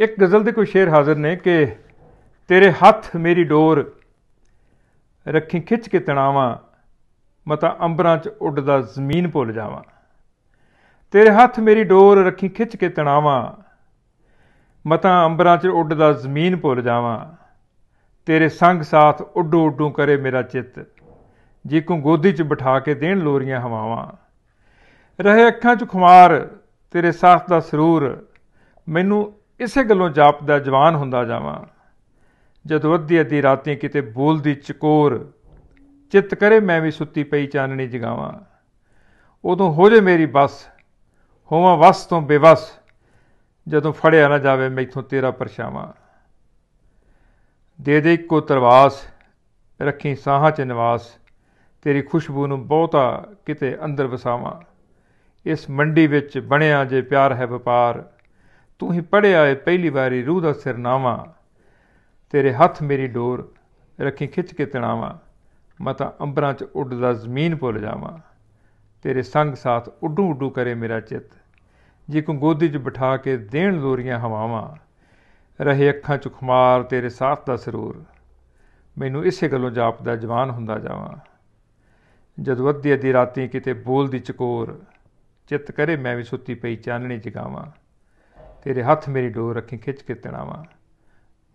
ਇੱਕ ਗਜ਼ਲ ਦੇ ਕੋਈ ਸ਼ੇਰ ਹਾਜ਼ਰ ਨੇ ਕਿ ਤੇਰੇ ਹੱਥ ਮੇਰੀ ਡੋਰ ਰੱਖੀ ਖਿੱਚ ਕੇ ਤਣਾਵਾਂ ਮਤਾ ਅੰਬਰਾਂ 'ਚ ਉੱਡਦਾ ਜ਼ਮੀਨ ਭੁੱਲ ਜਾਵਾਂ ਤੇਰੇ ਹੱਥ ਮੇਰੀ ਡੋਰ ਰੱਖੀ ਖਿੱਚ ਕੇ ਤਣਾਵਾਂ ਮਤਾ ਅੰਬਰਾਂ 'ਚ ਉੱਡਦਾ ਜ਼ਮੀਨ ਭੁੱਲ ਜਾਵਾਂ ਤੇਰੇ ਸੰਗ ਸਾਥ ਉੱਡੂ ਉੱਡੂ ਕਰੇ ਮੇਰਾ ਚਿੱਤ ਜੀ ਕੋ ਗੋਦੀ 'ਚ ਬਿਠਾ ਕੇ ਦੇਣ ਲੋਰੀਆਂ ਹਵਾਵਾਂ ਰਹੇ ਅੱਖਾਂ 'ਚ ਖੁਮਾਰ ਤੇਰੇ ਸਾਥ ਦਾ ਸਰੂਰ ਮੈਨੂੰ ਇਸੇ ਗੱਲੋਂ ਜਾਪਦਾ ਜਵਾਨ ਹੁੰਦਾ ਜਾਵਾਂ ਜਦ ਵੱਧਦੀ ਅਤੀ ਰਾਤੀ ਕਿਤੇ ਬੋਲਦੀ ਚਕੋਰ ਚਿੱਤ ਕਰੇ ਮੈਂ ਵੀ ਸੁੱਤੀ ਪਈ ਚਾਨਣੀ ਜਗਾਵਾਂ ਉਦੋਂ ਹੋ ਜੇ ਮੇਰੀ ਬਸ ਹੋਵਾਂ ਵਸ ਤੋਂ ਬੇਵਸ ਜਦੋਂ ਫੜਿਆ ਨਾ ਜਾਵੇ ਮੈਥੋਂ ਤੇਰਾ ਪਰਛਾਵਾਂ ਦੇ ਦੇ ਇੱਕੋ ਤਰਵਾਸ ਰੱਖੀ ਸਾਹਾਂ 'ਚ ਨਿਵਾਸ ਤੇਰੀ ਖੁਸ਼ਬੂ ਨੂੰ ਬਹੁਤਾ ਕਿਤੇ ਅੰਦਰ ਵਸਾਵਾਂ ਇਸ ਮੰਡੀ ਵਿੱਚ ਬਣਿਆ ਜੇ ਪਿਆਰ ਹੈ ਵਪਾਰ ਤੂੰ ਹੀ ਪੜਿਆ ਏ ਪਹਿਲੀ ਵਾਰੀ ਰੂਹ ਦਾ ਸਿਰਨਾਵਾ ਤੇਰੇ ਹੱਥ ਮੇਰੀ ਡੋਰ ਰੱਖੀ ਖਿੱਚ ਕੇ ਤਣਾਵਾ ਮਤਾ ਅੰਬਰਾਂ 'ਚ ਉੱਡਦਾ ਜ਼ਮੀਨ ਭੁੱਲ ਜਾਵਾ ਤੇਰੇ ਸੰਗ ਸਾਥ ਉੱਡੂ ਉੱਡੂ ਕਰੇ ਮੇਰਾ ਚਿੱਤ ਜੇ ਕੋ ਗੋਦੀ 'ਚ ਬਿਠਾ ਕੇ ਦੇਣ ਲੋਰੀਆਂ ਹਵਾਵਾਂ ਰਹੇ ਅੱਖਾਂ 'ਚ ਖੁਮਾਰ ਤੇਰੇ ਸਾਥ ਦਾ ਸਰੂਰ ਮੈਨੂੰ ਇਸੇ ਗੱਲੋਂ ਜਾਪਦਾ ਜਵਾਨ ਹੁੰਦਾ ਜਾਵਾ ਜਦੋਂ ਅੱਧੀ ਅੱਧੀ ਰਾਤੀ ਕਿਤੇ ਬੋਲਦੀ ਚਕੋਰ ਚਿੱਤ ਕਰੇ ਮੈਂ ਵੀ ਸੁੱਤੀ ਪਈ ਚਾਨਣੀ ਜਗਾਵਾਂ ਤੇਰੇ ਹੱਥ ਮੇਰੀ ਡੋਰ ਰੱਖੀ ਖਿੱਚ ਕੇ ਤਣਾਵਾ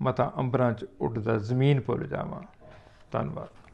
ਮਤਾ ਅੰਬਰਾਂ 'ਚ ਉੱਡਦਾ ਜ਼ਮੀਨ ਭੁੱਲ ਜਾਵਾਂ ਧੰਨਵਾਦ